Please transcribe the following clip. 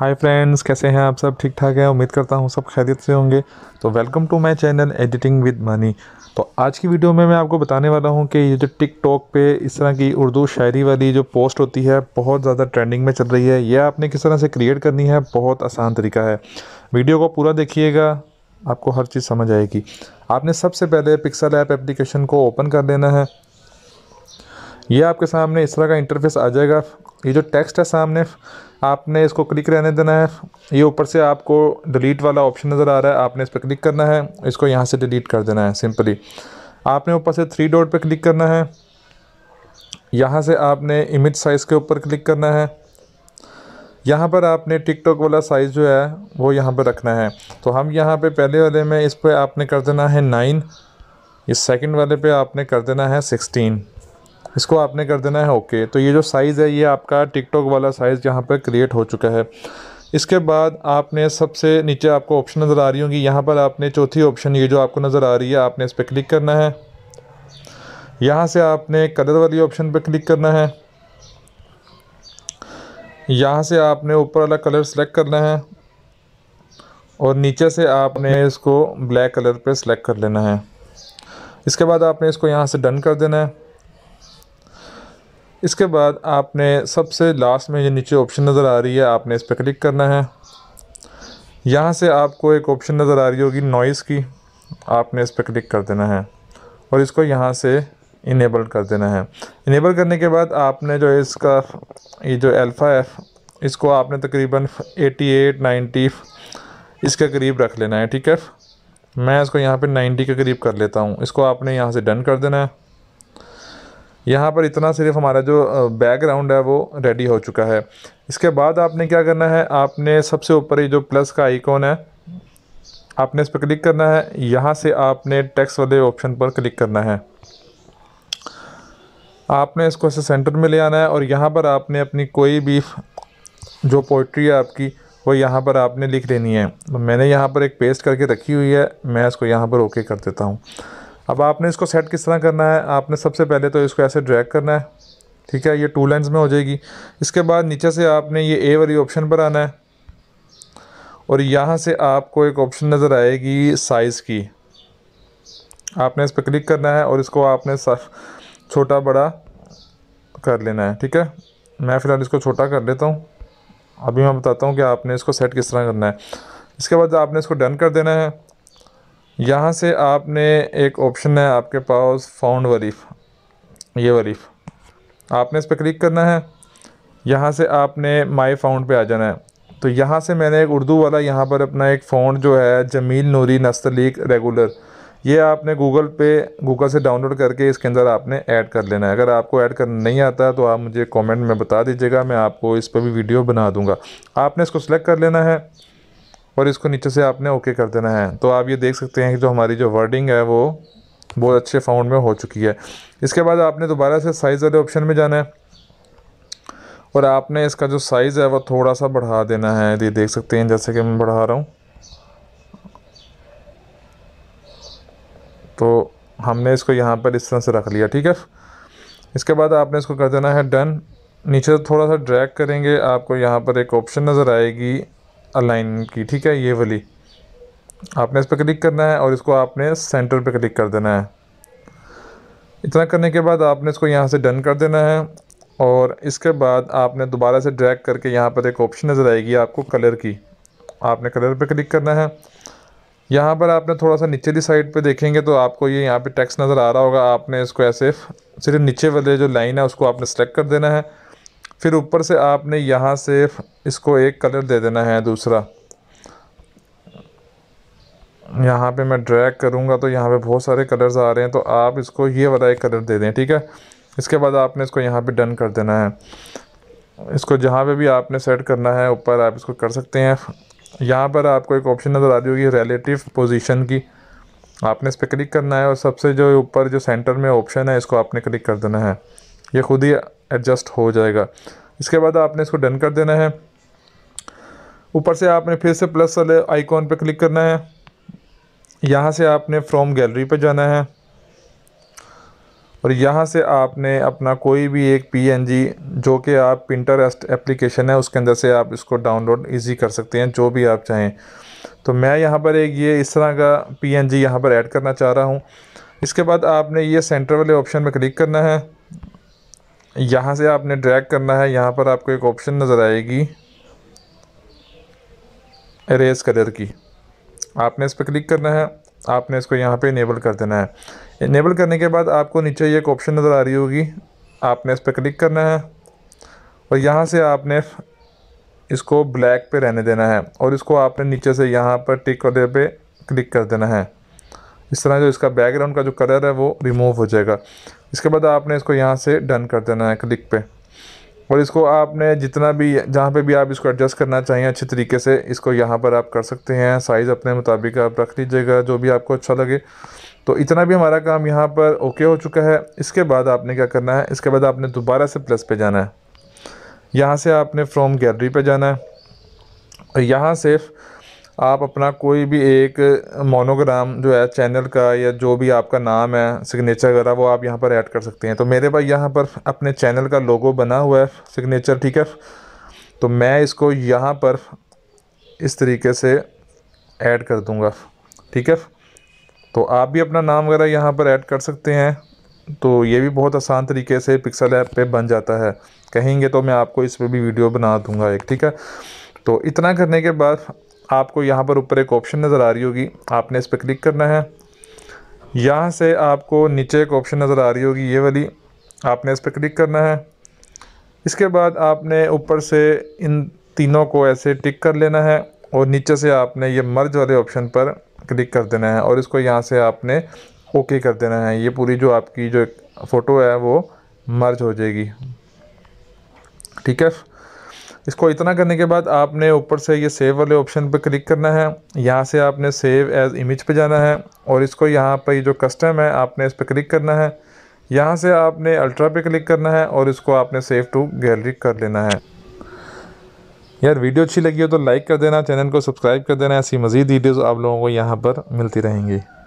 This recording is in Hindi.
हाय फ्रेंड्स कैसे हैं आप सब ठीक ठाक हैं उम्मीद करता हूँ सब खैरियत से होंगे तो welcome to my channel editing with Mani तो आज की वीडियो में मैं आपको बताने वाला हूँ कि ये जो टिकटॉक पे इस तरह की उर्दू शायरी वाली जो पोस्ट होती है बहुत ज़्यादा ट्रेंडिंग में चल रही है यह आपने किस तरह से क्रिएट करनी है बहुत आसान तरीका है वीडियो को पूरा देखिएगा आपको हर चीज़ समझ आएगी आपने सबसे पहले पिक्सल ऐप एप्लीकेशन को ओपन कर लेना है यह आपके सामने इस तरह का इंटरफेस आ जाएगा ये जो टेक्स्ट है सामने आपने इसको क्लिक रहने देना है ये ऊपर से आपको डिलीट वाला ऑप्शन नज़र आ रहा है आपने इस पर क्लिक करना है इसको यहाँ से डिलीट कर देना है सिंपली आपने ऊपर से थ्री डॉट पे क्लिक करना है यहाँ से आपने इमेज साइज़ के ऊपर क्लिक करना है यहाँ पर आपने टिकटॉक वाला साइज़ जो है वो यहाँ पर रखना है तो हम यहाँ पर पहले वाले में इस पर आपने कर देना है नाइन इस सेकेंड वाले पर आपने कर देना है सिक्सटीन इसको आपने कर देना है ओके तो ये जो साइज़ है ये आपका टिकटॉक वाला साइज़ यहाँ पर क्रिएट हो चुका है इसके बाद आपने सबसे नीचे आपको ऑप्शन नज़र आ रही होंगी यहाँ पर आपने चौथी ऑप्शन ये जो आपको नज़र आ रही है आपने इस पर क्लिक करना है यहाँ से आपने कलर वाली ऑप्शन पर क्लिक करना है यहाँ से आपने ऊपर वाला कलर सेलेक्ट करना है और नीचे से आपने इसको ब्लैक कलर पर सेलेक्ट कर लेना है इसके बाद आपने इसको यहाँ से डन कर देना है इसके बाद आपने सबसे लास्ट में ये नीचे ऑप्शन नज़र आ रही है आपने इस पर क्लिक करना है यहाँ से आपको एक ऑप्शन नज़र आ रही होगी नॉइस की आपने इस पर क्लिक कर देना है और इसको यहाँ से इनेबल कर देना है इनेबल करने के बाद आपने जो इसका ये जो अल्फ़ा है इसको आपने तकरीबन 88 90 इसके करीब रख लेना है ठीक है मैं इसको यहाँ पे 90 के करीब कर लेता हूँ इसको आपने यहाँ से डन कर देना है यहाँ पर इतना सिर्फ हमारा जो बैकग्राउंड है वो रेडी हो चुका है इसके बाद आपने क्या करना है आपने सबसे ऊपर ये जो प्लस का आइकॉन है आपने इस पर क्लिक करना है यहाँ से आपने टेक्स वाले ऑप्शन पर क्लिक करना है आपने इसको ऐसे सेंटर में ले आना है और यहाँ पर आपने अपनी कोई भी जो पोइट्री है आपकी वो यहाँ पर आपने लिख लेनी है तो मैंने यहाँ पर एक पेस्ट करके रखी हुई है मैं इसको यहाँ पर ओके कर देता हूँ अब आपने इसको सेट किस तरह करना है आपने सबसे पहले तो इसको ऐसे ड्रैग करना है ठीक है ये टू लाइन्स में हो जाएगी इसके बाद नीचे से आपने ये ए वाली ऑप्शन पर आना है और यहाँ से आपको एक ऑप्शन नज़र आएगी साइज़ की आपने इस पर क्लिक करना है और इसको आपने छोटा बड़ा कर लेना है ठीक है मैं फ़िलहाल इसको छोटा कर लेता हूँ अभी मैं बताता हूँ कि आपने इसको सेट किस तरह करना है इसके बाद आपने इसको डन कर देना है यहाँ से आपने एक ऑप्शन है आपके पास फाउंड वरीफ ये वरीफ आपने इस पर क्लिक करना है यहाँ से आपने माई फाउंड पे आ जाना है तो यहाँ से मैंने एक उर्दू वाला यहाँ पर अपना एक फ़ोन जो है जमील नूरी नस्तलीक रेगुलर ये आपने गूगल पे गूगल से डाउनलोड करके इसके अंदर आपने ऐड कर लेना है अगर आपको ऐड करना नहीं आता तो आप मुझे कमेंट में बता दीजिएगा मैं आपको इस पर भी वीडियो बना दूंगा आपने इसको सिलेक्ट कर लेना है और इसको नीचे से आपने ओके कर देना है तो आप ये देख सकते हैं कि जो हमारी जो वर्डिंग है वो बहुत अच्छे फाउंड में हो चुकी है इसके बाद आपने दोबारा से साइज़ वाले ऑप्शन में जाना है और आपने इसका जो साइज़ है वो थोड़ा सा बढ़ा देना है ये देख सकते हैं जैसे कि मैं बढ़ा रहा हूँ तो हमने इसको यहाँ पर इस तरह से रख लिया ठीक है इसके बाद आपने इसको कर देना है डन नीचे थोड़ा सा ड्रैग करेंगे आपको यहाँ पर एक ऑप्शन नज़र आएगी अलाइन की ठीक है ये वाली आपने इस पर क्लिक करना है और इसको आपने सेंटर पे क्लिक कर देना है इतना करने के बाद आपने इसको यहाँ से डन कर देना है और इसके बाद आपने दोबारा से ड्रैग करके यहाँ पर एक ऑप्शन नज़र आएगी आपको कलर की आपने कलर पे क्लिक करना है यहाँ पर आपने थोड़ा सा की साइड पे देखेंगे तो आपको ये यहाँ पे टेक्स्ट नज़र आ रहा होगा आपने इसको ऐसे सिर्फ नीचे वाले जो लाइन है उसको आपने सेलेक्ट कर देना है फिर ऊपर से आपने यहाँ से इसको एक कलर दे देना है दूसरा यहाँ पे मैं ड्रैग करूँगा तो यहाँ पे बहुत सारे कलर्स आ रहे हैं तो आप इसको ये वाला एक कलर दे दें ठीक है इसके बाद आपने इसको यहाँ पे डन कर देना है इसको जहाँ पे भी आपने सेट करना है ऊपर आप इसको कर सकते हैं यहाँ पर आपको एक ऑप्शन नज़र आ रही होगी रिलेटिव पोजीशन की आपने इस पर क्लिक करना है और सबसे जो ऊपर जो सेंटर में ऑप्शन है इसको आपने क्लिक कर देना है ये खुद ही एडजस्ट हो जाएगा इसके बाद आपने इसको डन कर देना है ऊपर से आपने फिर से प्लस वाले आइकॉन पर क्लिक करना है यहाँ से आपने फ्रॉम गैलरी पर जाना है और यहाँ से आपने अपना कोई भी एक पीएनजी जो कि आप पिंटरेस्ट एप्लीकेशन है उसके अंदर से आप इसको डाउनलोड इजी कर सकते हैं जो भी आप चाहें तो मैं यहाँ पर एक ये इस तरह का पीएनजी यहाँ पर ऐड करना चाह रहा हूँ इसके बाद आपने ये सेंटर वाले ऑप्शन में क्लिक करना है यहाँ से आपने ड्रैग करना है यहाँ पर आपको एक ऑप्शन नज़र आएगी रेस कलर की आपने इस पर क्लिक करना है आपने इसको यहाँ पे इनेबल कर देना है इनेबल करने के बाद आपको नीचे ये एक ऑप्शन नज़र आ रही होगी आपने इस पर क्लिक करना है और यहाँ से आपने इसको ब्लैक पे रहने देना है और इसको आपने नीचे से यहाँ पर टिक वाले पे क्लिक कर देना है इस तरह जो इसका बैकग्राउंड का जो कलर है वो रिमूव हो जाएगा इसके बाद आपने इसको यहाँ से डन कर देना है क्लिक पे और इसको आपने जितना भी जहाँ पे भी आप इसको एडजस्ट करना चाहिए अच्छे तरीके से इसको यहाँ पर आप कर सकते हैं साइज़ अपने मुताबिक आप रख लीजिएगा जो भी आपको अच्छा लगे तो इतना भी हमारा काम यहाँ पर ओके हो चुका है इसके बाद आपने क्या करना है इसके बाद आपने दोबारा से प्लस पे जाना है यहाँ से आपने फ्रॉम गैलरी पर जाना है और यहाँ से आप अपना कोई भी एक मोनोग्राम जो है चैनल का या जो भी आपका नाम है सिग्नेचर वगैरह वो आप यहाँ पर ऐड कर सकते हैं तो मेरे पास यहाँ पर अपने चैनल का लोगो बना हुआ है सिग्नेचर ठीक है तो मैं इसको यहाँ पर इस तरीके से ऐड कर दूँगा ठीक है तो आप भी अपना नाम वगैरह यहाँ पर ऐड कर सकते हैं तो ये भी बहुत आसान तरीके से पिक्सल ऐप पे बन जाता है कहेंगे तो मैं आपको इस पर भी वीडियो बना दूंगा एक ठीक है तो इतना करने के बाद आपको यहाँ पर ऊपर एक ऑप्शन नज़र आ रही होगी आपने इस पर क्लिक करना है यहाँ से आपको नीचे एक ऑप्शन नज़र आ रही होगी ये वाली आपने इस पर क्लिक करना है इसके बाद आपने ऊपर से इन तीनों को ऐसे टिक कर लेना है और नीचे से आपने ये मर्ज वाले ऑप्शन पर क्लिक कर देना है और इसको यहाँ से आपने ओके कर देना है ये पूरी जो आपकी जो फ़ोटो है वो मर्ज हो जाएगी ठीक है इसको इतना करने के बाद आपने ऊपर से ये सेव वाले ऑप्शन पर क्लिक करना है यहाँ से आपने सेव एज इमेज पे जाना है और इसको यहाँ पर ये जो कस्टम है आपने इस पर क्लिक करना है यहाँ से आपने अल्ट्रा पे क्लिक करना है और इसको आपने सेव टू गैलरी कर लेना है यार वीडियो अच्छी लगी हो तो लाइक कर देना चैनल को सब्सक्राइब कर देना ऐसी मज़ीद वीडियोज़ आप लोगों को यहाँ पर मिलती रहेंगी